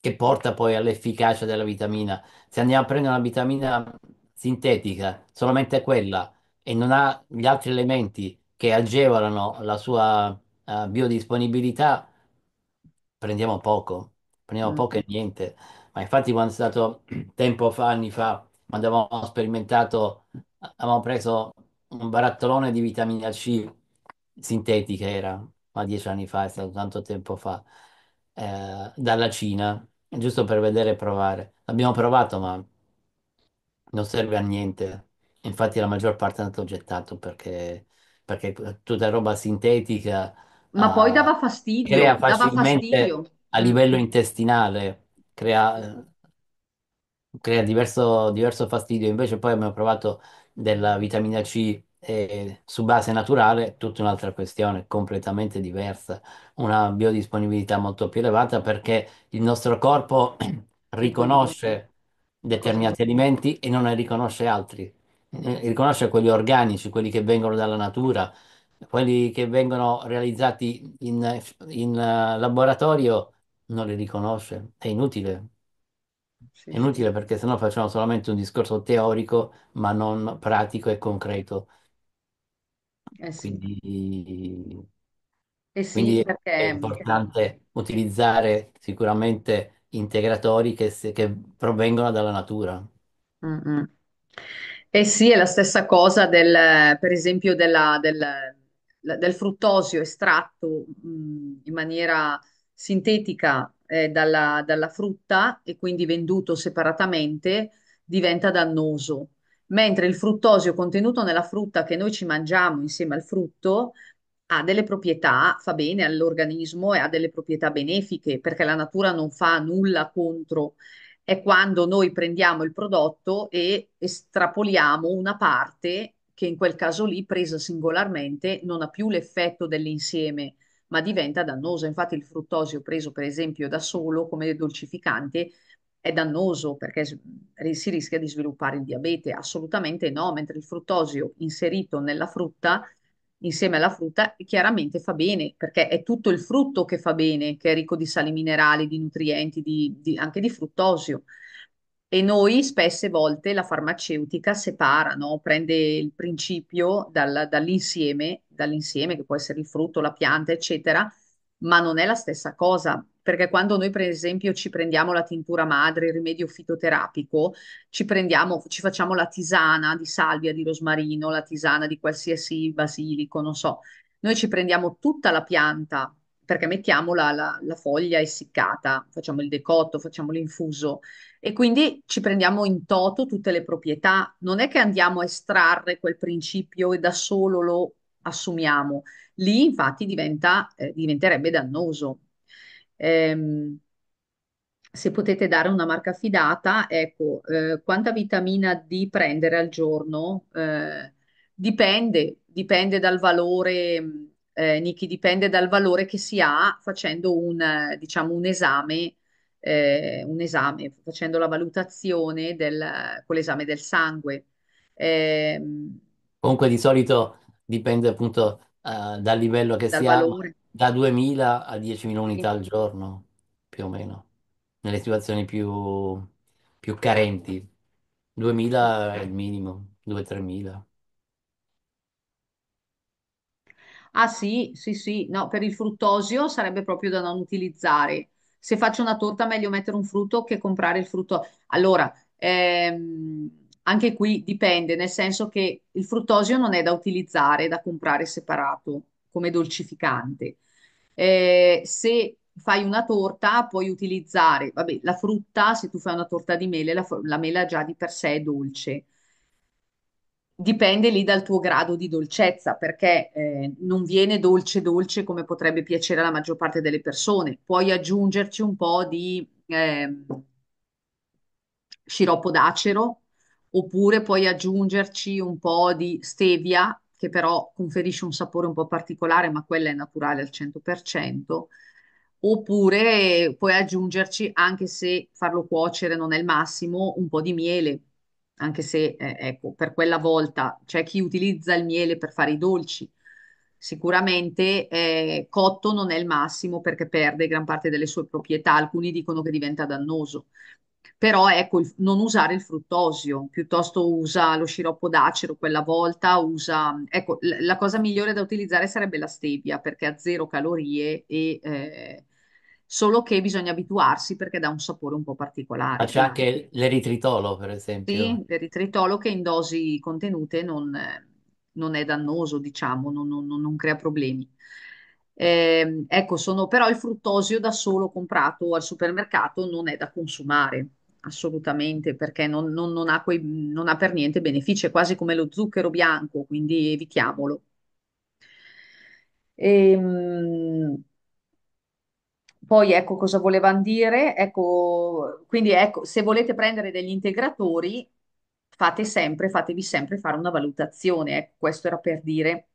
che porta poi all'efficacia della vitamina. Se andiamo a prendere una vitamina sintetica, solamente quella, e non ha gli altri elementi che agevolano la sua eh, biodisponibilità, prendiamo poco, prendiamo mm. poco e niente. Ma infatti quando è stato tempo fa, anni fa, quando avevamo sperimentato, avevamo preso un barattolone di vitamina C sintetica era, ma dieci anni fa, è stato tanto tempo fa, eh, dalla Cina, giusto per vedere e provare. L'abbiamo provato, ma non serve a niente. Infatti la maggior parte è stato gettato perché, perché tutta roba sintetica ma poi ah. dava fastidio, crea dava facilmente fastidio. a livello intestinale, crea, crea diverso, diverso fastidio. Invece poi abbiamo provato della vitamina C eh, su base naturale, tutta un'altra questione completamente diversa, una biodisponibilità molto più elevata perché il nostro corpo riconosce determinati alimenti e non ne riconosce altri. Eh, riconosce quelli organici, quelli che vengono dalla natura quelli che vengono realizzati in, in eh, laboratorio non li riconosce, è inutile. È sì. inutile perché sennò facciamo solamente un discorso teorico, ma non pratico e concreto. Eh sì, Quindi, eh sì, quindi è perché importante utilizzare sicuramente integratori che, che provengono dalla natura. Mm, mm. Eh sì, è la stessa cosa del, per esempio, della, del- del fruttosio estratto mh, in maniera sintetica eh, dalla, dalla, frutta e quindi venduto separatamente diventa dannoso, mentre il fruttosio contenuto nella frutta che noi ci mangiamo insieme al frutto ha delle proprietà, fa bene all'organismo e ha delle proprietà benefiche perché la natura non fa nulla contro. È quando noi prendiamo il prodotto e estrapoliamo una parte che in quel caso lì, presa singolarmente, non ha più l'effetto dell'insieme, ma diventa dannosa. Infatti il fruttosio preso per esempio da solo come dolcificante è dannoso perché si rischia di sviluppare il diabete, assolutamente no, mentre il fruttosio inserito nella frutta insieme alla frutta chiaramente fa bene perché è tutto il frutto che fa bene, che è ricco di sali minerali, di nutrienti, di, di, anche di fruttosio. E noi spesse volte la farmaceutica separa, no? prende il principio dal- dall'insieme, dall'insieme che può essere il frutto, la pianta, eccetera, ma non è la stessa cosa. Perché quando noi, per esempio, ci prendiamo la tintura madre, il rimedio fitoterapico, ci prendiamo, ci facciamo la tisana di salvia, di rosmarino, la tisana di qualsiasi basilico, non so, noi ci prendiamo tutta la pianta perché mettiamo la, la, la foglia essiccata, facciamo il decotto, facciamo l'infuso e quindi ci prendiamo in toto tutte le proprietà. Non è che andiamo a estrarre quel principio e da solo lo assumiamo, lì infatti diventa, eh, diventerebbe dannoso. Ehm, se potete dare una marca fidata, ecco, eh, quanta vitamina D prendere al giorno? Eh, dipende, dipende dal valore eh, Niki, dipende dal valore che si ha facendo un, eh, diciamo, un esame, eh, un esame, facendo la valutazione del, con l'esame del sangue. Eh, Comunque di solito dipende appunto eh, dal livello che dal si ha, ma valore. da 2.000 a 10.000 unità al giorno, più o meno, nelle situazioni più, più carenti. 2.000 è il minimo, 2-3.000. Ah sì, sì, sì, no, per il fruttosio sarebbe proprio da non utilizzare. Se faccio una torta, meglio mettere un frutto che comprare il frutto. Allora, ehm, anche qui dipende, nel senso che il fruttosio non è da utilizzare, è da comprare separato come dolcificante. Eh, se fai una torta, puoi utilizzare, vabbè, la frutta, se tu fai una torta di mele, la, la mela già di per sé è dolce dipende lì dal tuo grado di dolcezza, perché eh, non viene dolce dolce come potrebbe piacere alla maggior parte delle persone. Puoi aggiungerci un po' di eh, sciroppo d'acero, oppure puoi aggiungerci un po' di stevia, che però conferisce un sapore un po' particolare, ma quella è naturale al 100%. Oppure puoi aggiungerci, anche se farlo cuocere non è il massimo, un po' di miele anche se eh, ecco, per quella volta c'è chi utilizza il miele per fare i dolci. Sicuramente eh, cotto non è il massimo perché perde gran parte delle sue proprietà, alcuni dicono che diventa dannoso. Però ecco, il, non usare il fruttosio, piuttosto usa lo sciroppo d'acero quella volta, usa... Ecco, la, cosa migliore da utilizzare sarebbe la stevia perché ha zero calorie e eh, solo che bisogna abituarsi perché dà un sapore un po' particolare. Ma c'è anche l'eritritolo, per esempio. Sì, l'eritritolo che in dosi contenute non, non è dannoso, diciamo, non, non, non crea problemi. Eh, ecco, sono però il fruttosio da solo comprato al supermercato non è da consumare assolutamente perché non, non- non ha quei- non ha per niente benefici, è quasi come lo zucchero bianco, quindi evitiamolo. Ehm, poi ecco cosa volevano dire, ecco, quindi ecco, se volete prendere degli integratori, fate sempre, fatevi sempre fare una valutazione, ecco, questo era per dire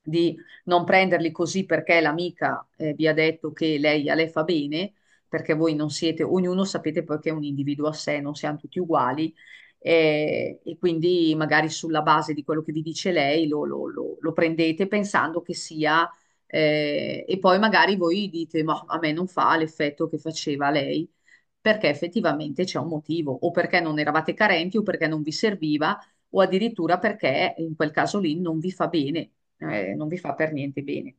di non prenderli così perché l'amica eh, vi ha detto che lei a lei fa bene, perché voi non siete, ognuno sapete poi che è un individuo a sé, non siamo tutti uguali, eh, e quindi magari sulla base di quello che vi dice lei lo, lo, lo, lo prendete pensando che sia eh, e poi magari voi dite, ma a me non fa l'effetto che faceva lei, perché effettivamente c'è un motivo, o perché non eravate carenti, o perché non vi serviva, o addirittura perché in quel caso lì non vi fa bene, eh, non vi fa per niente bene.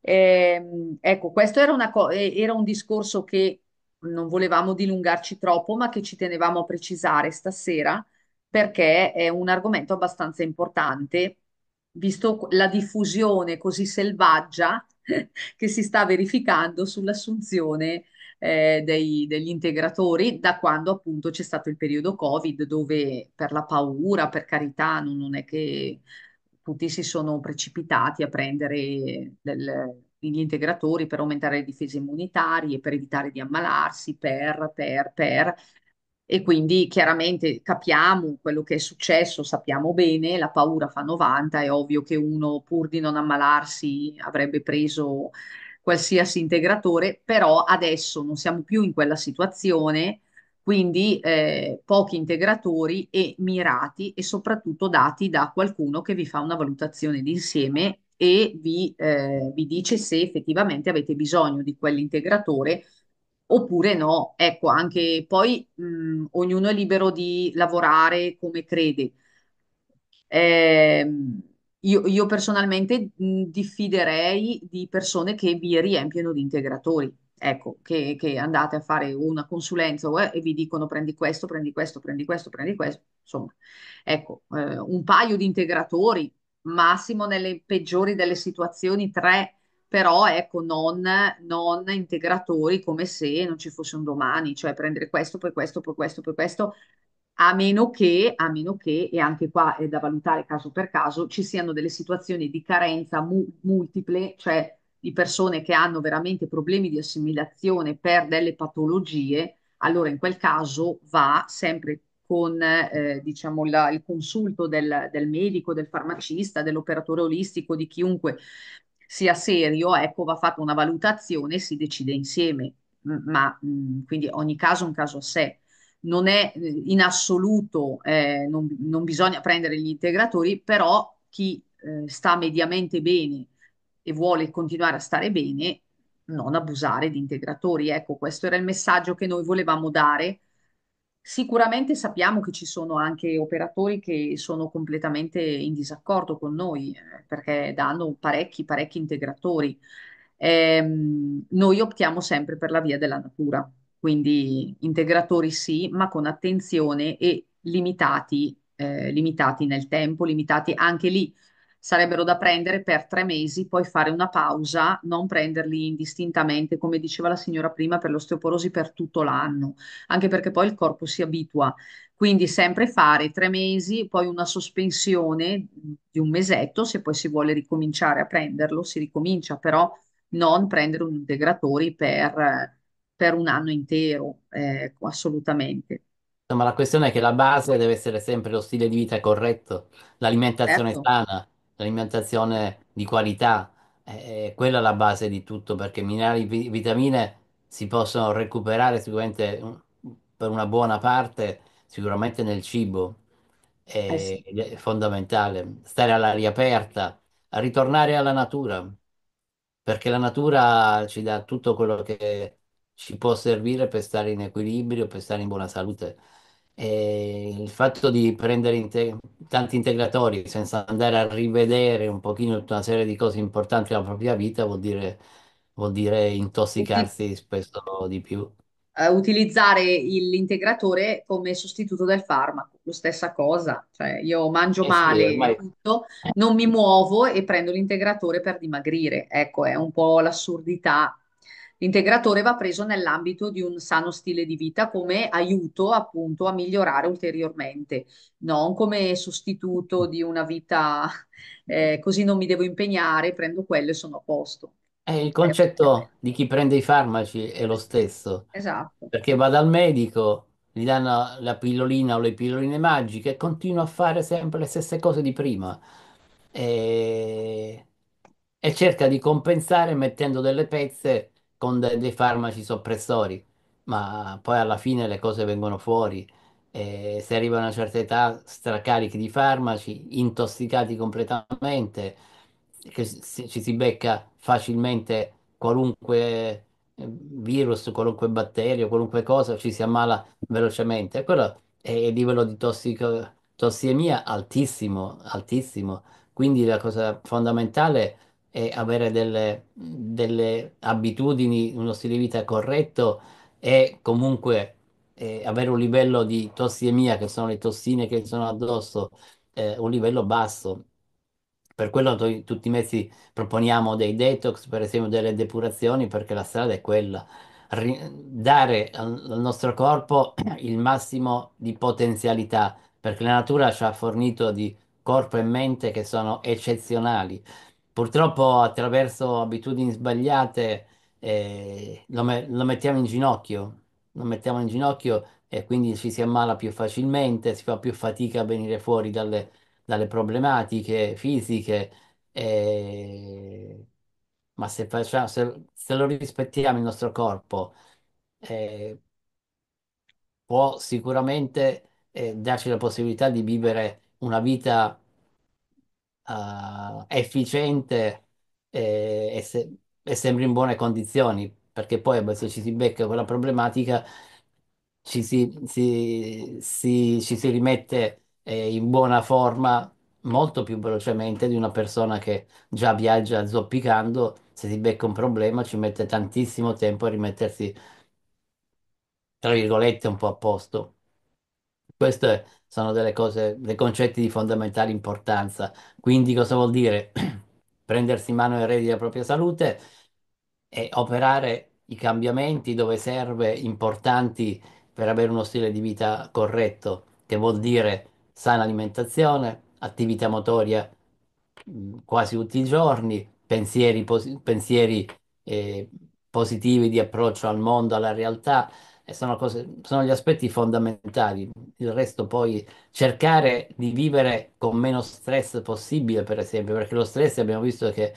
Eh, ecco, questo era, una co- era un discorso che non volevamo dilungarci troppo, ma che ci tenevamo a precisare stasera perché è un argomento abbastanza importante visto la diffusione così selvaggia che si sta verificando sull'assunzione eh, degli integratori da quando appunto c'è stato il periodo Covid, dove per la paura, per carità, non, non è che tutti si sono precipitati a prendere del, degli integratori per aumentare le difese immunitarie, per evitare di ammalarsi, per, per, per, e quindi chiaramente capiamo quello che è successo, sappiamo bene, la paura fa 90, è ovvio che uno pur di non ammalarsi avrebbe preso qualsiasi integratore, però adesso non siamo più in quella situazione, quindi eh, pochi integratori e mirati e soprattutto dati da qualcuno che vi fa una valutazione d'insieme e vi, eh, vi dice se effettivamente avete bisogno di quell'integratore oppure no. Ecco, anche poi mh, mhmm, ognuno è libero di lavorare come crede. Eh, io, io personalmente mh, mhmm, diffiderei di persone che vi riempiono di integratori. Ecco, che, che andate a fare una consulenza eh, e vi dicono prendi questo, prendi questo, prendi questo, prendi questo. Insomma, ecco, eh, un paio di integratori, massimo nelle peggiori delle situazioni, tre però ecco non, non, integratori come se non ci fosse un domani, cioè prendere questo, poi questo, poi questo, poi questo, a meno che, a meno che e anche qua è da valutare caso per caso, ci siano delle situazioni di carenza mu- multiple, cioè di persone che hanno veramente problemi di assimilazione per delle patologie, allora in quel caso va sempre con eh, diciamo, la, il consulto del, del medico, del farmacista, dell'operatore olistico, di chiunque sia serio, ecco, va fatta una valutazione e si decide insieme, ma mh, mm, quindi ogni caso è un caso a sé. Non è eh, in assoluto, eh, non, non, bisogna prendere gli integratori, però chi eh, sta mediamente bene e vuole continuare a stare bene, non abusare di integratori. Ecco, questo era il messaggio che noi volevamo dare Sicuramente sappiamo che ci sono anche operatori che sono completamente in disaccordo con noi, eh, perché danno parecchi, parecchi integratori. Ehm, noi optiamo sempre per la via della natura, quindi integratori sì, ma con attenzione e limitati, eh, limitati nel tempo, limitati anche lì sarebbero da prendere per tre mesi, poi fare una pausa, non prenderli indistintamente, come diceva la signora prima, per l'osteoporosi per tutto l'anno, anche perché poi il corpo si abitua. Quindi sempre fare tre mesi, poi una sospensione di un mesetto, se poi si vuole ricominciare a prenderlo, si ricomincia, però non prendere un integratore per, per un anno intero, eh, assolutamente. Ma la questione è che la base deve essere sempre lo stile di vita corretto, l'alimentazione certo. sana, l'alimentazione di qualità eh, è quella la base di tutto, perché minerali e vitamine si possono recuperare sicuramente mm, per una buona parte, sicuramente nel cibo, Eh sì. è fondamentale stare all'aria aperta, a ritornare alla natura, perché la natura ci dà tutto quello che ci può servire per stare in equilibrio, per stare in buona salute il fatto di prendere inte- tanti integratori senza andare a rivedere un pochino tutta una serie di cose importanti della propria vita vuol dire, vuol dire Uti- intossicarsi spesso di più. Eh, utilizzare l'integratore come sostituto del farmaco, la stessa cosa, cioè io mangio Eh sì, male ormai tutto, eh. non mi muovo e prendo l'integratore per dimagrire. Ecco, è un po' l'assurdità L'integratore va preso nell'ambito di un sano stile di vita come aiuto appunto a migliorare ulteriormente, non come sostituto di una vita eh, così non mi devo impegnare, prendo quello e sono a posto. È il concetto di chi prende i farmaci è lo stesso, esatto. perché va dal medico, gli danno la pillolina o le pilloline magiche e continua a fare sempre le stesse cose di prima e, e cerca di compensare mettendo delle pezze con de- dei farmaci soppressori, ma poi alla fine le cose vengono fuori. E se arriva a una certa età, stracarichi di farmaci, intossicati completamente, che ci si becca facilmente qualunque eh, virus, qualunque batterio, qualunque cosa, ci si ammala velocemente. E quello è il livello di tossico- tossiemia altissimo, altissimo. Quindi la cosa fondamentale è e avere delle, delle abitudini, uno stile di vita corretto e comunque eh, avere un livello di tossiemia, che sono le tossine che sono addosso, eh, un livello basso. Per quello tutti i mesi proponiamo dei detox, per esempio delle depurazioni, perché la strada è quella dare al nostro corpo il massimo di potenzialità, perché la natura ci ha fornito di corpo e mente che sono eccezionali. Purtroppo attraverso abitudini sbagliate eh, lo, me- lo mettiamo in ginocchio, lo mettiamo in ginocchio e quindi ci si ammala più facilmente, si fa più fatica a venire fuori dalle, dalle problematiche fisiche. eh, ma se, facciamo, se, se lo rispettiamo il nostro corpo, eh, può sicuramente eh, darci la possibilità di vivere una vita Ah, efficiente e, e se- e sempre in buone condizioni, perché poi se ci si becca quella problematica ci si, si- si- ci si rimette eh, in buona forma molto più velocemente di una persona che già viaggia zoppicando, se si becca un problema ci mette tantissimo tempo a rimettersi, tra virgolette, un po' a posto. Questo è sono delle cose, dei concetti di fondamentale importanza. Quindi cosa vuol dire? Prendersi in mano i re della propria salute e operare i cambiamenti dove serve, importanti per avere uno stile di vita corretto, che vuol dire sana alimentazione, attività motoria mm, quasi tutti i giorni, pensieri, posi- pensieri eh, positivi di approccio al mondo, alla realtà sono, cose, sono gli aspetti fondamentali. Il resto poi cercare di vivere con meno stress possibile, per esempio, perché lo stress abbiamo visto che,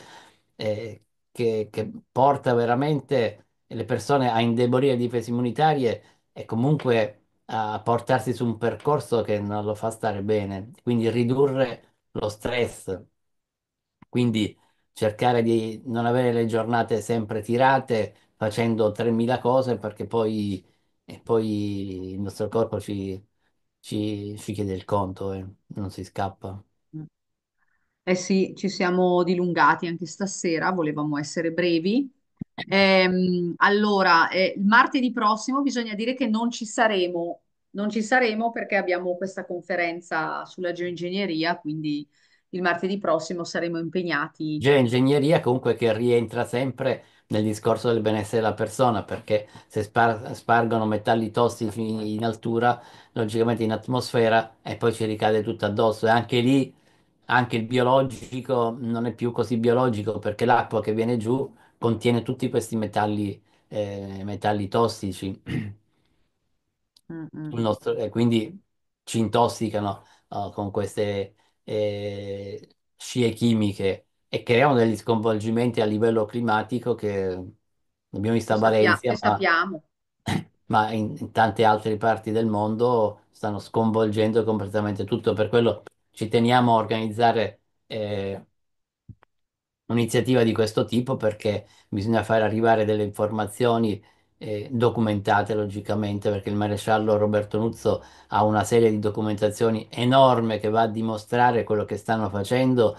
eh, che, che porta veramente le persone a indebolire le difese immunitarie e comunque a portarsi su un percorso che non lo fa stare bene. Quindi ridurre lo stress. Quindi cercare di non avere le giornate sempre tirate facendo 3.000 cose perché poi e poi il nostro corpo ci, ci- ci chiede il conto e eh. non si scappa. Mm. Eh sì, ci siamo dilungati anche stasera, volevamo essere brevi. Ehm, allora, eh, il martedì prossimo bisogna dire che non ci saremo, non ci saremo perché abbiamo questa conferenza sulla geoingegneria, quindi il martedì prossimo saremo impegnati. Geoingegneria comunque che rientra sempre nel discorso del benessere della persona, perché se spar- spargono metalli tossici in altura, logicamente in atmosfera, e poi ci ricade tutto addosso. E anche lì, anche il biologico non è più così biologico, perché l'acqua che viene giù contiene tutti questi metalli, eh, metalli tossici. Nostro, e quindi ci intossicano oh, con queste eh, scie chimiche e creano degli sconvolgimenti a livello climatico che abbiamo visto a Lo sappia- Varese, lo sappiamo. ma in, in tante altre parti del mondo stanno sconvolgendo completamente tutto. Per quello ci teniamo a organizzare eh, un'iniziativa di questo tipo perché bisogna far arrivare delle informazioni eh, documentate logicamente, perché il maresciallo Roberto Nuzzo ha una serie di documentazioni enorme che va a dimostrare quello che stanno facendo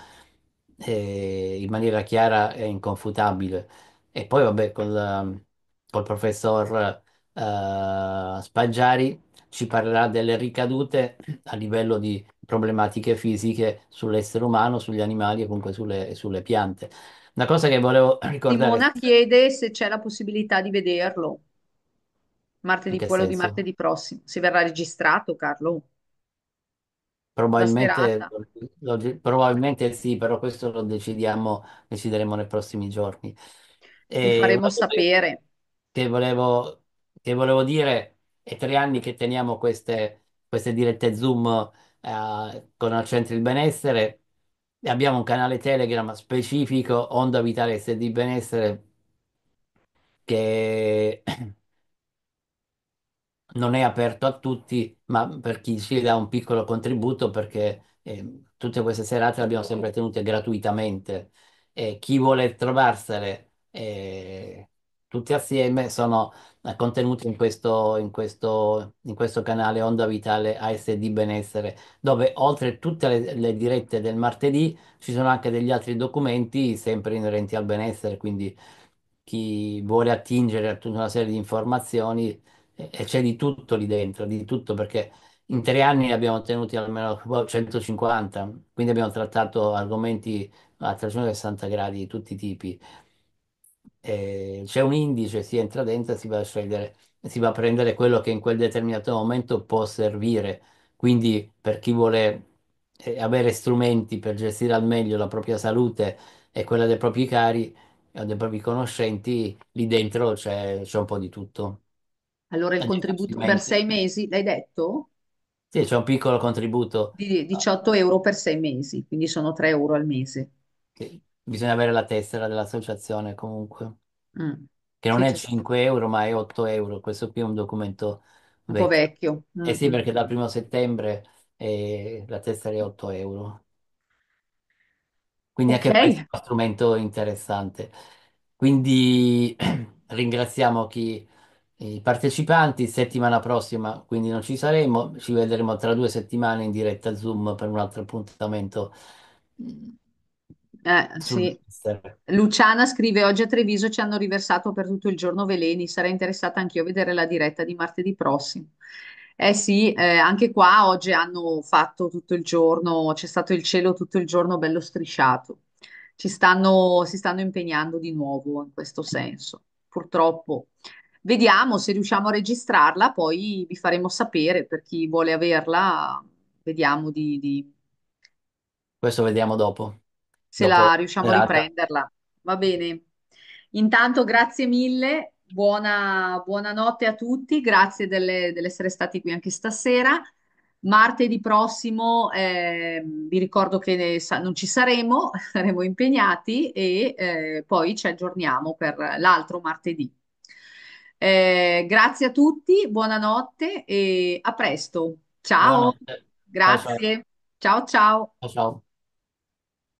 eh, in maniera chiara e inconfutabile. E poi, vabbè, col, col professor eh, Spaggiari ci parlerà delle ricadute a livello di problematiche fisiche sull'essere umano, sugli animali e comunque sulle, sulle piante. Una cosa che volevo ricordare, Simona chiede se c'è la possibilità di vederlo in martedì, che quello di senso? martedì prossimo, se verrà registrato, Carlo. Probabilmente, serata. probabilmente sì, però questo lo decidiamo, decideremo nei prossimi giorni. Vi E faremo una cosa che sapere. che volevo, che volevo dire, è tre anni che teniamo queste, queste dirette Zoom eh, con al centro il benessere. Abbiamo un canale Telegram specifico, Onda Vitale SD Benessere, che non è aperto a tutti, ma per chi ci dà un piccolo contributo, perché eh, tutte queste serate le abbiamo sempre tenute gratuitamente. E chi vuole trovarsene eh, tutti assieme sono eh, contenuti in questo, in questo, in questo canale Onda Vitale ASD Benessere, dove oltre tutte le, le, dirette del martedì ci sono anche degli altri documenti sempre inerenti al benessere, quindi chi vuole attingere a tutta una serie di informazioni e c'è di tutto lì dentro, di tutto perché in tre anni ne abbiamo tenuti almeno 150, boh, quindi abbiamo trattato argomenti a 360 gradi di tutti i tipi. c'è un indice, si entra dentro e si va a scegliere, si va a prendere quello che in quel determinato momento può servire. Quindi per chi vuole eh, avere strumenti per gestire al meglio la propria salute e quella dei propri cari o dei propri conoscenti, lì dentro c'è un po' di tutto. Allora il contributo per sei investimento. mesi, l'hai detto? Sì, c'è un piccolo contributo. Di 18 euro per sei mesi, quindi sono 3 euro al mese. che bisogna avere la tessera dell'associazione comunque, Mm. che non Sì, è c'è scritto 5 euro ma è 8 euro. Questo qui è un documento un po' vecchio. vecchio. Mm, eh sì, mm. perché dal primo settembre eh, la tessera è 8 euro. Quindi anche questo è uno strumento interessante. Quindi ringraziamo chi i partecipanti settimana prossima, quindi non ci saremo, ci vedremo tra due settimane in diretta Zoom per un altro appuntamento eh, mm, Eh, sul sì. Mister. Luciana scrive: Oggi a Treviso ci hanno riversato per tutto il giorno veleni. Sarei interessata anch'io a vedere la diretta di martedì prossimo. Eh sì, eh, anche qua oggi hanno fatto tutto il giorno, c'è stato il cielo tutto il giorno bello strisciato. Ci stanno, si stanno impegnando di nuovo in questo senso, purtroppo. Vediamo se riusciamo a registrarla, poi vi faremo sapere per chi vuole averla. Vediamo di, di Questo vediamo dopo, se dopo la riusciamo a serata. riprenderla. Va bene. Intanto grazie mille, buona, buonanotte a tutti, grazie delle, dell'essere stati qui anche stasera. Martedì prossimo eh, vi ricordo che sa- non ci saremo, saremo impegnati e eh, poi ci aggiorniamo per l'altro martedì. Eh, grazie a tutti, buonanotte e a presto. Ciao, buonanotte. grazie. ciao. ciao. ciao, ciao. ciao.